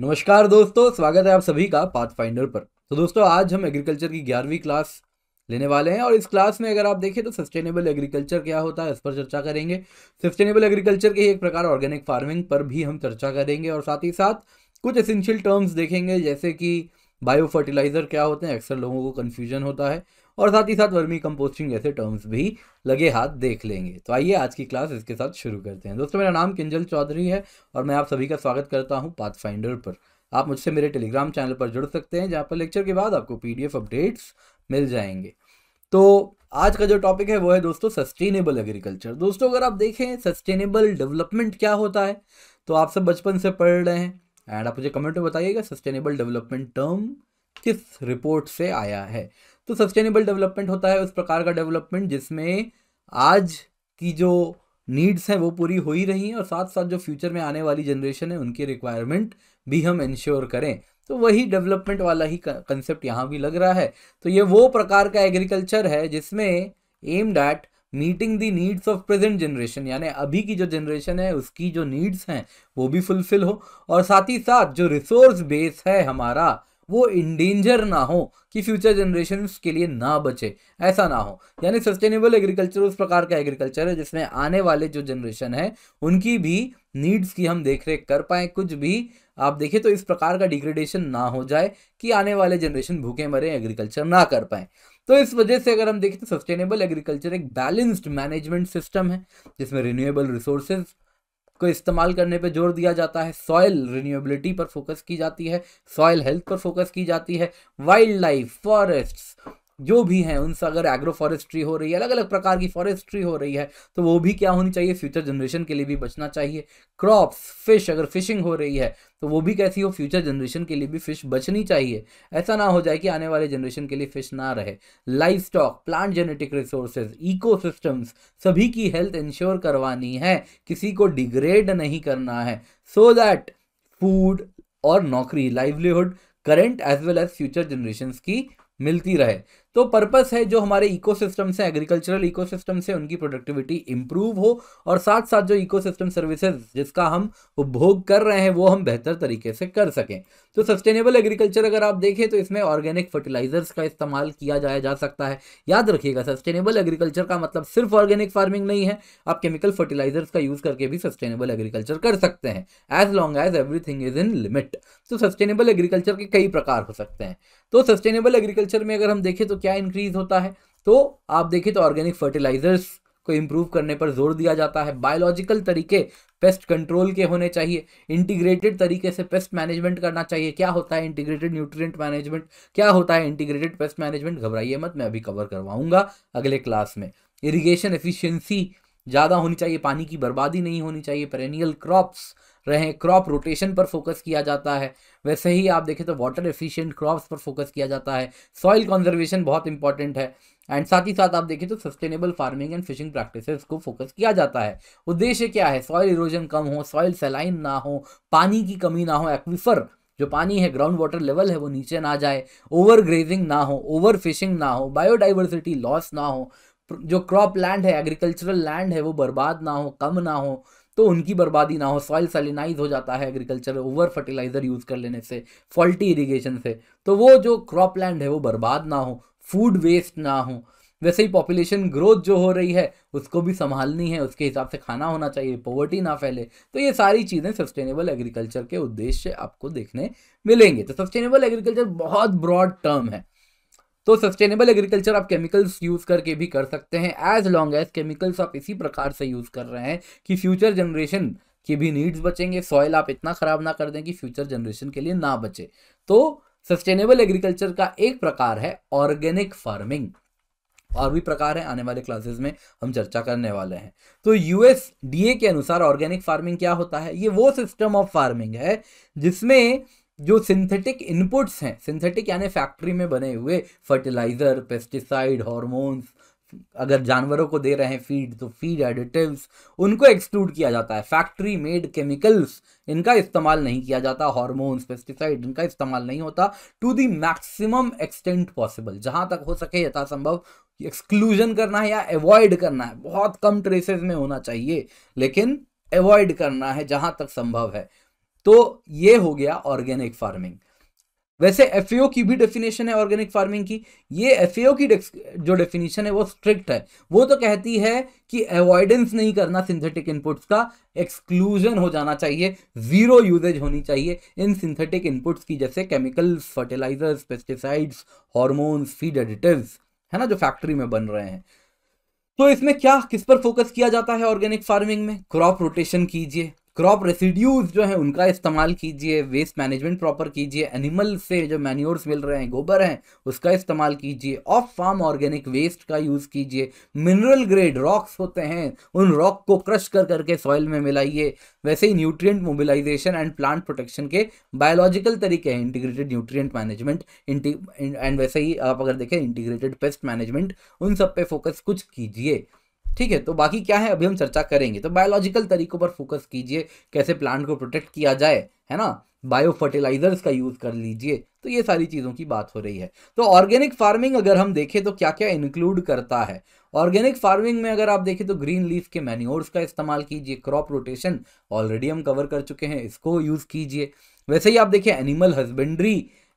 नमस्कार दोस्तों स्वागत है आप सभी का पाथ फाइंडर पर तो दोस्तों आज हम एग्रीकल्चर की ग्यारहवीं क्लास लेने वाले हैं और इस क्लास में अगर आप देखें तो सस्टेनेबल एग्रीकल्चर क्या होता है इस पर चर्चा करेंगे सस्टेनेबल एग्रीकल्चर के एक प्रकार ऑर्गेनिक फार्मिंग पर भी हम चर्चा करेंगे और साथ ही साथ कुछ एसेंशियल टर्म्स देखेंगे जैसे कि बायो फर्टिलाइज़र क्या होते हैं अक्सर लोगों को कन्फ्यूजन होता है और साथ ही साथ वर्मी कंपोस्टिंग जैसे टर्म्स भी लगे हाथ देख लेंगे तो आइए आज की क्लास इसके साथ शुरू करते हैं दोस्तों मेरा नाम किंजल चौधरी है और मैं आप सभी का स्वागत करता हूँ पाथ फाइंडर पर आप मुझसे मेरे टेलीग्राम चैनल पर जुड़ सकते हैं जहाँ पर लेक्चर के बाद आपको पी अपडेट्स मिल जाएंगे तो आज का जो टॉपिक है वो है दोस्तों सस्टेनेबल एग्रीकल्चर दोस्तों अगर आप देखें सस्टेनेबल डेवलपमेंट क्या होता है तो आप सब बचपन से पढ़ रहे हैं एंड आप मुझे कमेंट में बताइएगा सस्टेनेबल डेवलपमेंट टर्म किस रिपोर्ट से आया है तो सस्टेनेबल डेवलपमेंट होता है उस प्रकार का डेवलपमेंट जिसमें आज की जो नीड्स हैं वो पूरी हो ही रही हैं और साथ साथ जो फ्यूचर में आने वाली जनरेशन है उनकी रिक्वायरमेंट भी हम इंश्योर करें तो वही डेवलपमेंट वाला ही कंसेप्ट यहाँ भी लग रहा है तो ये वो प्रकार का एग्रीकल्चर है जिसमें aimed at meeting the needs of present generation यानी अभी की जो जनरेशन है उसकी जो नीड्स हैं वो भी फुलफिल हो और साथ ही साथ जो रिसोर्स बेस है हमारा वो इंडेंजर ना हो कि फ्यूचर जनरेशन के लिए ना बचे ऐसा ना हो यानी सस्टेनेबल एग्रीकल्चर उस प्रकार का एग्रीकल्चर है जिसमें आने वाले जो जनरेशन है उनकी भी नीड्स की हम देख रेख कर पाए कुछ भी आप देखें तो इस प्रकार का डिग्रेडेशन ना हो जाए कि आने वाले जनरेशन भूखे मरे एग्रीकल्चर ना कर पाए तो इस वजह से अगर हम देखें तो सस्टेनेबल एग्रीकल्चर एक बैलेंस्ड मैनेजमेंट सिस्टम है जिसमें रिन्यूएबल रिसोर्सेज को इस्तेमाल करने पे जोर दिया जाता है सॉयल रिन्यूएबिलिटी पर फोकस की जाती है सॉयल हेल्थ पर फोकस की जाती है वाइल्ड लाइफ फॉरेस्ट जो भी हैं उनसे अगर एग्रो फॉरेस्ट्री हो रही है अलग अलग प्रकार की फॉरेस्ट्री हो रही है तो वो भी क्या होनी चाहिए फ्यूचर जनरेशन के लिए भी बचना चाहिए क्रॉप्स फिश अगर फिशिंग हो रही है तो वो भी कैसी हो फ्यूचर जनरेशन के लिए भी फिश बचनी चाहिए ऐसा ना हो जाए कि आने वाले जनरेशन के लिए फिश ना रहे livestock plant genetic resources eco सभी की हेल्थ इंश्योर करवानी है किसी को डिग्रेड नहीं करना है सो दैट फूड और नौकरी livelihood current as well as future generation की मिलती रहे तो पर्पस है जो हमारे इकोसिस्टम से एग्रीकल्चरल इकोसिस्टम से उनकी प्रोडक्टिविटी इंप्रूव हो और साथ साथ जो इकोसिस्टम सर्विसेज जिसका हम उपभोग कर रहे हैं वो हम बेहतर तरीके से कर सकें तो सस्टेनेबल एग्रीकल्चर अगर आप देखें तो इसमें ऑर्गेनिक फर्टिलाइजर्स का इस्तेमाल किया जाया जा सकता है याद रखिएगा सस्टेनेबल एग्रीकल्चर का मतलब सिर्फ ऑर्गेनिक फार्मिंग नहीं है आप केमिकल फर्टिलाइजर्स का यूज़ करके भी सस्टेनेबल एग्रीकल्चर कर सकते हैं as long as everything is in limit तो सस्टेनेबल एग्रीकल्चर के कई प्रकार हो सकते हैं तो सस्टेनेबल एग्रीकल्चर में अगर हम देखें तो क्या इंक्रीज होता है तो आप देखिए तो ऑर्गेनिक फर्टिलाइजर्स को इम्प्रूव करने पर जोर दिया जाता है बायोलॉजिकल तरीके पेस्ट कंट्रोल के होने चाहिए इंटीग्रेटेड तरीके से पेस्ट मैनेजमेंट करना चाहिए क्या होता है इंटीग्रेटेड न्यूट्रिएंट मैनेजमेंट क्या होता है इंटीग्रेटेड पेस्ट मैनेजमेंट घबराइए मत मैं अभी कवर करवाऊंगा अगले क्लास में इरिगेशन एफिशिएंसी ज़्यादा होनी चाहिए पानी की बर्बादी नहीं होनी चाहिए पेरेनियल क्रॉप्स रहें क्रॉप रोटेशन पर फोकस किया जाता है वैसे ही आप देखें तो वाटर एफिशिएंट क्रॉप्स पर फोकस किया जाता है सॉइल कंजर्वेशन बहुत इंपॉर्टेंट है एंड साथ ही साथ आप देखें तो sustainable farming and fishing practices को फोकस किया जाता है उद्देश्य क्या है सॉइल इरोजन कम हो सॉइल सेलाइन ना हो पानी की कमी ना हो एक्विफर जो पानी है ग्राउंड वाटर लेवल है वो नीचे ना जाए ओवर ग्रेजिंग ना हो ओवर फिशिंग ना हो बायोडाइवर्सिटी लॉस ना हो जो क्रॉप लैंड है एग्रीकल्चरल लैंड है वो बर्बाद ना हो कम ना हो तो उनकी बर्बादी ना हो सॉइल सलिनाइज हो जाता है एग्रीकल्चर ओवर फर्टिलाइज़र यूज़ कर लेने से फॉल्टी इरीगेशन से तो वो जो क्रॉप लैंड है वो बर्बाद ना हो फूड वेस्ट ना हो वैसे ही पॉपुलेशन ग्रोथ जो हो रही है उसको भी संभालनी है उसके हिसाब से खाना होना चाहिए पॉवर्टी ना फैले तो ये सारी चीज़ें सस्टेनेबल एग्रीकल्चर के उद्देश्य आपको देखने मिलेंगे तो सस्टेनेबल एग्रीकल्चर बहुत ब्रॉड टर्म है तो सस्टेनेबल एग्रीकल्चर आप केमिकल्स यूज़ करके भी कर सकते हैं एज लॉन्ग एज केमिकल्स आप इसी प्रकार से यूज़ कर रहे हैं कि फ्यूचर जनरेशन की भी नीड्स बचेंगे सॉइल आप इतना ख़राब ना कर दें कि फ्यूचर जनरेशन के लिए ना बचे तो सस्टेनेबल एग्रीकल्चर का एक प्रकार है ऑर्गेनिक फार्मिंग और भी प्रकार है आने वाले क्लासेस में हम चर्चा करने वाले हैं तो यूएस डीए के अनुसार ऑर्गेनिक फार्मिंग क्या होता है ये वो सिस्टम ऑफ फार्मिंग है जिसमें जो सिंथेटिक इनपुट्स हैं सिंथेटिक यानी फैक्ट्री में बने हुए फर्टिलाइज़र पेस्टिसाइड हॉर्मोन्स अगर जानवरों को दे रहे हैं फीड तो फीड एडिटिव्स उनको एक्सक्लूड किया जाता है फैक्ट्री मेड केमिकल्स इनका इस्तेमाल नहीं किया जाता हॉर्मोन्स पेस्टिसाइड इनका इस्तेमाल नहीं होता to the maximum extent possible जहां तक हो सके यथासंभव एक्सक्लूजन करना है या अवॉइड करना है बहुत कम ट्रेसेस में होना चाहिए लेकिन अवॉइड करना है जहां तक संभव है तो ये हो गया ऑर्गेनिक फार्मिंग वैसे एफ की भी डेफिनेशन है ऑर्गेनिक फार्मिंग की ये एफ की जो डेफिनेशन है वो स्ट्रिक्ट है वो तो कहती है कि अवॉइडेंस नहीं करना सिंथेटिक इनपुट्स का एक्सक्लूजन हो जाना चाहिए जीरो यूजेज होनी चाहिए इन सिंथेटिक इनपुट्स की जैसे chemicals fertilisers pesticides hormones feed additives है ना जो फैक्ट्री में बन रहे हैं तो इसमें क्या किस पर फोकस किया जाता है ऑर्गेनिक फार्मिंग में क्रॉप रोटेशन कीजिए क्रॉप रेसिड्यूज जो है उनका इस्तेमाल कीजिए वेस्ट मैनेजमेंट प्रॉपर कीजिए एनिमल से जो मैन्योर्स मिल रहे हैं गोबर हैं उसका इस्तेमाल कीजिए ऑफ फार्म ऑर्गेनिक वेस्ट का यूज़ कीजिए मिनरल ग्रेड रॉक्स होते हैं उन रॉक को क्रश कर करके सॉइल में मिलाइए वैसे ही nutrient mobilisation and plant protection के बायोलॉजिकल तरीके हैं इंटीग्रेटेड न्यूट्रिएंट मैनेजमेंट एंड वैसे ही आप अगर देखें इंटीग्रेटेड पेस्ट मैनेजमेंट उन सब पे फोकस कुछ कीजिए ठीक है तो बाकी क्या है अभी हम चर्चा करेंगे तो बायोलॉजिकल तरीकों पर फोकस कीजिए कैसे प्लांट को प्रोटेक्ट किया जाए है ना बायो फर्टिलाइजर्स का यूज़ कर लीजिए तो ये सारी चीज़ों की बात हो रही है तो ऑर्गेनिक फार्मिंग अगर हम देखें तो क्या क्या इंक्लूड करता है ऑर्गेनिक फार्मिंग में अगर आप देखें तो ग्रीन लीफ के मैन्योर्स का इस्तेमाल कीजिए क्रॉप रोटेशन ऑलरेडी हम कवर कर चुके हैं इसको यूज़ कीजिए वैसे ही आप देखिए एनिमल हस्बेंड्री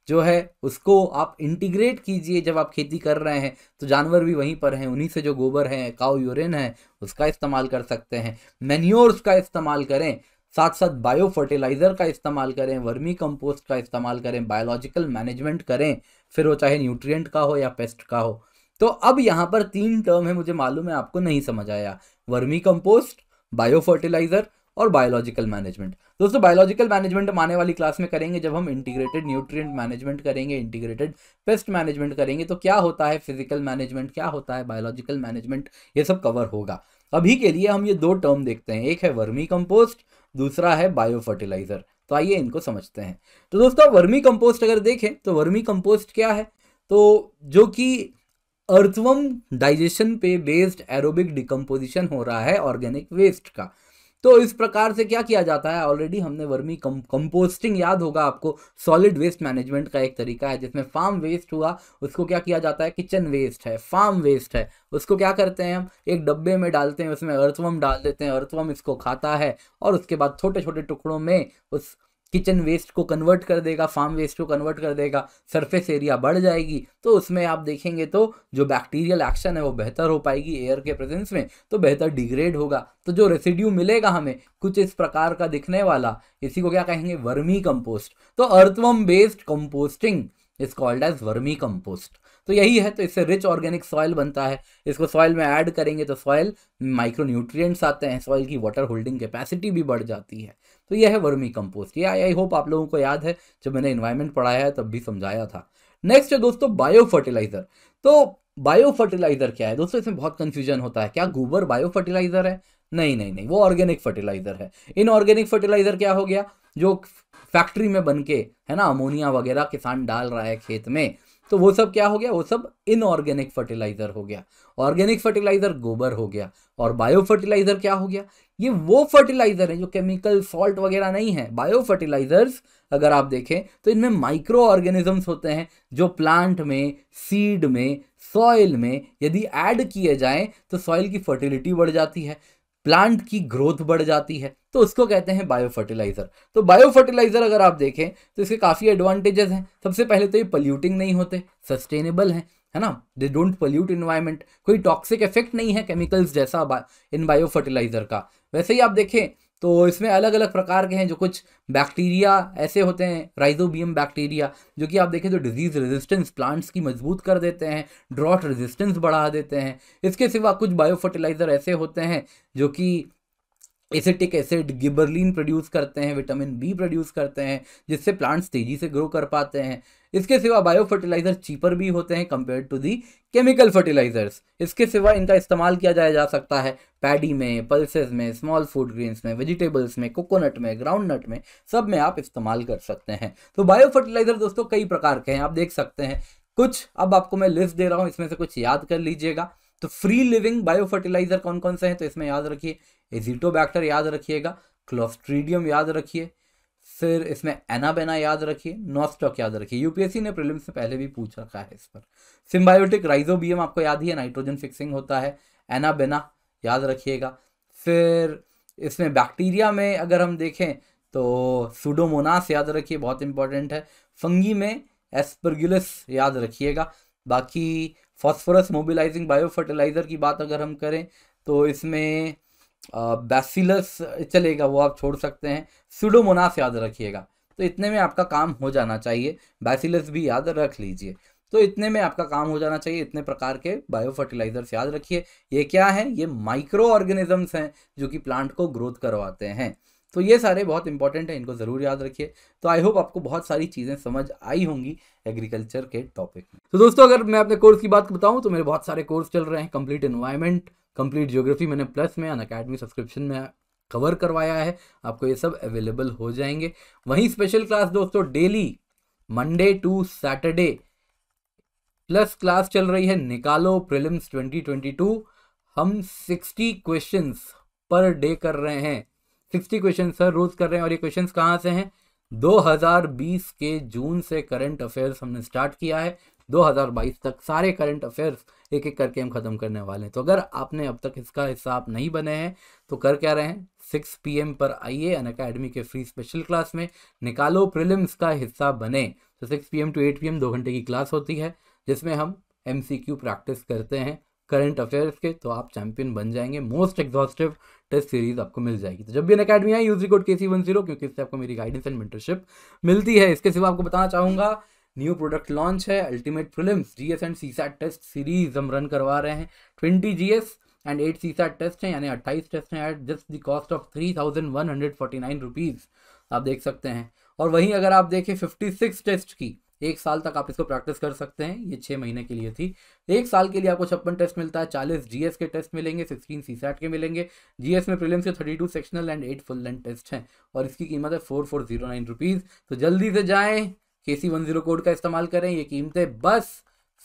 जो है उसको आप इंटीग्रेट कीजिए जब आप खेती कर रहे हैं तो जानवर भी वहीं पर हैं उन्हीं से जो गोबर है काउ यूरिन है उसका इस्तेमाल कर सकते हैं मैन्योर्स का इस्तेमाल करें साथ साथ बायो फर्टिलाइज़र का इस्तेमाल करें वर्मी कंपोस्ट का इस्तेमाल करें बायोलॉजिकल मैनेजमेंट करें फिर वो चाहे न्यूट्रिएंट का हो या पेस्ट का हो तो अब यहाँ पर तीन टर्म है मुझे मालूम है आपको नहीं समझ आया वर्मी कंपोस्ट बायो फर्टिलाइज़र और बायोलॉजिकल मैनेजमेंट दोस्तों बायोलॉजिकल मैनेजमेंट हम आने वाली क्लास में करेंगे जब हम इंटीग्रेटेड न्यूट्रिएंट मैनेजमेंट करेंगे इंटीग्रेटेड पेस्ट मैनेजमेंट करेंगे तो क्या होता है फिजिकल मैनेजमेंट क्या होता है बायोलॉजिकल मैनेजमेंट ये सब कवर होगा अभी के लिए हम ये दो टर्म देखते हैं एक है वर्मी कंपोस्ट दूसरा है बायो फर्टिलाइजर तो आइए इनको समझते हैं तो दोस्तों वर्मी कंपोस्ट अगर देखें तो वर्मी कंपोस्ट क्या है तो जो कि अर्थवम डाइजेशन पे बेस्ड एरोबिक डिकम्पोजिशन हो रहा है ऑर्गेनिक वेस्ट का तो इस प्रकार से क्या किया जाता है ऑलरेडी हमने वर्मी कम, कंपोस्टिंग याद होगा आपको सॉलिड वेस्ट मैनेजमेंट का एक तरीका है जिसमें फार्म वेस्ट हुआ उसको क्या किया जाता है किचन वेस्ट है फार्म वेस्ट है उसको क्या करते हैं हम एक डब्बे में डालते हैं उसमें अर्थवम डाल देते हैं अर्थवम इसको खाता है और उसके बाद छोटे छोटे टुकड़ों में उस किचन वेस्ट को कन्वर्ट कर देगा फार्म वेस्ट को कन्वर्ट कर देगा सरफेस एरिया बढ़ जाएगी तो उसमें आप देखेंगे तो जो बैक्टीरियल एक्शन है वो बेहतर हो पाएगी एयर के प्रेजेंस में तो बेहतर डिग्रेड होगा तो जो रेसिड्यू मिलेगा हमें कुछ इस प्रकार का दिखने वाला इसी को क्या कहेंगे वर्मी कंपोस्ट तो earthworm based composting is called as vermicompost तो यही है तो इससे रिच ऑर्गेनिक सॉइल बनता है इसको सॉइल में ऐड करेंगे तो सॉइल माइक्रोन्यूट्रियट्स आते हैं सॉइल की वाटर होल्डिंग कैपेसिटी भी बढ़ जाती है तो यह है वर्मी कंपोस्ट ये आई होप आप लोगों को याद है जब मैंने इन्वायरमेंट पढ़ाया है तब भी समझाया था नेक्स्ट है दोस्तों बायो फर्टिलाइजर तो बायो फर्टिलाइजर क्या है दोस्तों इसमें बहुत कंफ्यूजन होता है क्या गोबर बायो फर्टिलाइजर है नहीं नहीं नहीं वो ऑर्गेनिक फर्टिलाइजर है इनऑर्गेनिक फर्टिलाइजर क्या हो गया जो फैक्ट्री में बन के है ना अमोनिया वगैरह किसान डाल रहा है खेत में तो वो सब क्या हो गया वो सब इनऑर्गेनिक फर्टिलाइजर हो गया ऑर्गेनिक फर्टिलाइजर गोबर हो गया और बायो फर्टिलाइजर क्या हो गया ये वो फर्टिलाइजर है जो केमिकल सॉल्ट वगैरह नहीं है बायो फर्टिलाइजर्स अगर आप देखें तो इनमें माइक्रो ऑर्गेनिजम्स होते हैं जो प्लांट में सीड में सॉइल में यदि ऐड किए जाएं तो सॉइल की फर्टिलिटी बढ़ जाती है प्लांट की ग्रोथ बढ़ जाती है तो उसको कहते हैं बायो फर्टिलाइज़र तो बायो फर्टिलाइज़र अगर आप देखें तो इसके काफ़ी एडवांटेजेस हैं सबसे पहले तो ये पल्यूटिंग नहीं होते सस्टेनेबल हैं है ना दे डोंट पल्यूट इन्वायरमेंट कोई टॉक्सिक इफेक्ट नहीं है केमिकल्स जैसा इन बायो फर्टिलाइज़र का वैसे ही आप देखें तो इसमें अलग अलग प्रकार के हैं जो कुछ बैक्टीरिया ऐसे होते हैं राइजोबियम बैक्टीरिया जो कि आप देखें तो डिजीज़ रेजिस्टेंस प्लांट्स की मजबूत कर देते हैं ड्रॉट रेजिस्टेंस बढ़ा देते हैं इसके सिवा कुछ बायोफर्टिलाइज़र ऐसे होते हैं जो कि एसिटिक एसिड गिबरलिन प्रोड्यूस करते हैं विटामिन बी प्रोड्यूस करते हैं जिससे प्लांट्स तेजी से ग्रो कर पाते हैं इसके सिवा बायो फर्टिलाइज़र चीपर भी होते हैं compare to the chemical fertilisers इसके सिवा इनका इस्तेमाल किया जाया जा सकता है पैडी में पल्सेस में स्मॉल फूड ग्रेन्स में वेजिटेबल्स में कोकोनट में ग्राउंड नट में सब में आप इस्तेमाल कर सकते हैं तो बायो फर्टिलाइज़र दोस्तों कई प्रकार के हैं आप देख सकते हैं कुछ अब आपको मैं लिस्ट दे रहा हूँ इसमें से कुछ याद कर लीजिएगा तो फ्री लिविंग बायो फर्टिलाइज़र कौन कौन से हैं तो इसमें याद रखिए एजिटोबैक्टर याद रखिएगा क्लोस्ट्रीडियम याद रखिए फिर इसमें एनाबेना याद रखिए नॉस्टॉक याद रखिए यूपीएससी ने प्रिलिम्स से पहले भी पूछ रखा है इस पर सिम्बायोटिक राइजोबियम आपको याद ही है नाइट्रोजन फिक्सिंग होता है एनाबेना याद रखिएगा फिर इसमें बैक्टीरिया में अगर हम देखें तो सुडोमोनास याद रखिए बहुत इंपॉर्टेंट है फंगी में एस्परगुलस याद रखिएगा बाकी फॉस्फोरस मोबिलाइजिंग बायोफर्टिलाइज़र की बात अगर हम करें तो इसमें बैसिलस चलेगा वो आप छोड़ सकते हैं सुडोमोनास याद रखिएगा तो इतने में आपका काम हो जाना चाहिए बैसिलस भी याद रख लीजिए तो इतने में आपका काम हो जाना चाहिए इतने प्रकार के बायो फर्टिलाइजर्स याद रखिए ये क्या है ये माइक्रो ऑर्गेनिजम्स हैं जो कि प्लांट को ग्रोथ करवाते हैं तो ये सारे बहुत इंपॉर्टेंट हैं इनको ज़रूर याद रखिए तो आई होप आपको बहुत सारी चीज़ें समझ आई होंगी एग्रीकल्चर के टॉपिक में तो दोस्तों अगर मैं अपने कोर्स की बात बताऊँ तो मेरे बहुत सारे कोर्स चल रहे हैं कंप्लीट इन्वायरमेंट कंप्लीट ज्योग्राफी मैंने प्लस में अन अकेडमी सब्सक्रिप्शन में कवर करवाया है आपको ये सब अवेलेबल हो जाएंगे वहीं स्पेशल क्लास दोस्तों daily Monday to Saturday plus class चल रही है निकालो प्रिलिम्स 2022 हम 60 क्वेश्चंस पर डे कर रहे हैं 60 क्वेश्चंस सर रोज कर रहे हैं और ये क्वेश्चंस कहाँ से हैं 2020 के जून से करंट अफेयर्स हमने स्टार्ट किया है 2022 तक सारे करंट अफेयर्स एक एक करके हम ख़त्म करने वाले हैं तो अगर आपने अब तक इसका हिस्सा आप नहीं बने हैं तो कर क्या रहे हैं सिक्स पी पर आइए अन अकेडमी के फ्री स्पेशल क्लास में निकालो प्रिलिम्स का हिस्सा बने तो six P to eight P दो घंटे की क्लास होती है जिसमें हम एम प्रैक्टिस करते हैं करंट अफेयर्स के तो आप चैंपियन बन जाएंगे मोस्ट एग्जॉस्टिव टेस्ट सीरीज आपको मिल जाएगी तो जब भी अन अकेडमी आए use code K C one zero क्योंकि इससे आपको मेरी गाइडेंस एंड मेंटरशिप मिलती है इसके सिवा आपको बताना चाहूंगा न्यू प्रोडक्ट लॉन्च है ultimate film G S and CSAT test series हम रन करवा रहे हैं twenty G S and eight CSAT test हैं यानी अट्ठाईस टेस्ट हैं at just the cost of three thousand one hundred forty nine rupees आप देख सकते हैं और वहीं अगर आप देखें फिफ्टी सिक्स टेस्ट की एक साल तक आप इसको प्रैक्टिस कर सकते हैं ये छः महीने के लिए थी एक साल के लिए आपको छप्पन टेस्ट मिलता है चालीस जीएस के टेस्ट मिलेंगे सिक्सटीन सी के मिलेंगे जीएस में प्रीलिम्स के thirty two sectional and eight full length test हैं और इसकी कीमत है four four zero nine rupees तो जल्दी से जाएँ के सी वन जीरो कोड का इस्तेमाल करें ये कीमतें बस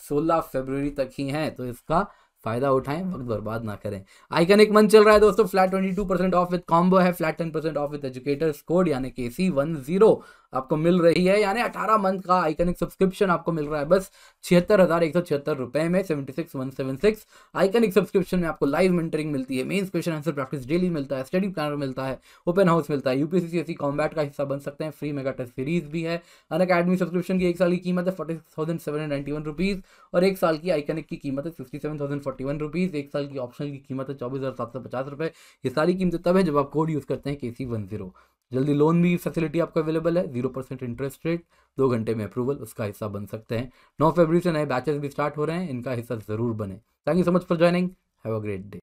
सोलह फेबररी तक ही हैं तो इसका फायदा उठाएं वक्त बर्बाद ना करें एक मंच चल रहा है दोस्तों flat twenty two percent off with combo है flat ten percent off with educators code यानी के सी वन जीरो आपको मिल रही है यानी अठारह मंथ का आइकनिक सब्सक्रिप्शन आपको मिल रहा है बस छिहत्तर हज़ार एक सौ छिहत्तर रुपये में seventy six one seven six iconic subscription में आपको लाइव मेंटरिंग मिलती है mains question answer practice daily मिलता है स्टडी प्लानर मिलता है ओपन हाउस मिलता है यूपीसीसी कॉम्बैट e, का हिस्सा बन सकते हैं फ्री मेगा टेस्ट सीरीज भी है अन अकेडमी सब्सक्रिप्शन की एक साल की कीमत है forty six thousand seven one rupees और एक साल की आइकनिक की कीमत है sixty seven thousand forty one rupees एक साल की ऑप्शन की कीमत है चौबीस हज़ार सात सौ पचास रुपए ये सारी कीमतें तब है जब आप कोड यूज़ करते हैं के सी वन जीरो जल्दी लोन भी फैसिलिटी आपको अवेलेबल है जीरो परसेंट इंटरेस्ट रेट दो घंटे में अप्रूवल उसका हिस्सा बन सकते हैं नौ फरवरी से नए बैचेस भी स्टार्ट हो रहे हैं इनका हिस्सा जरूर बने thank you so much for joining have a great day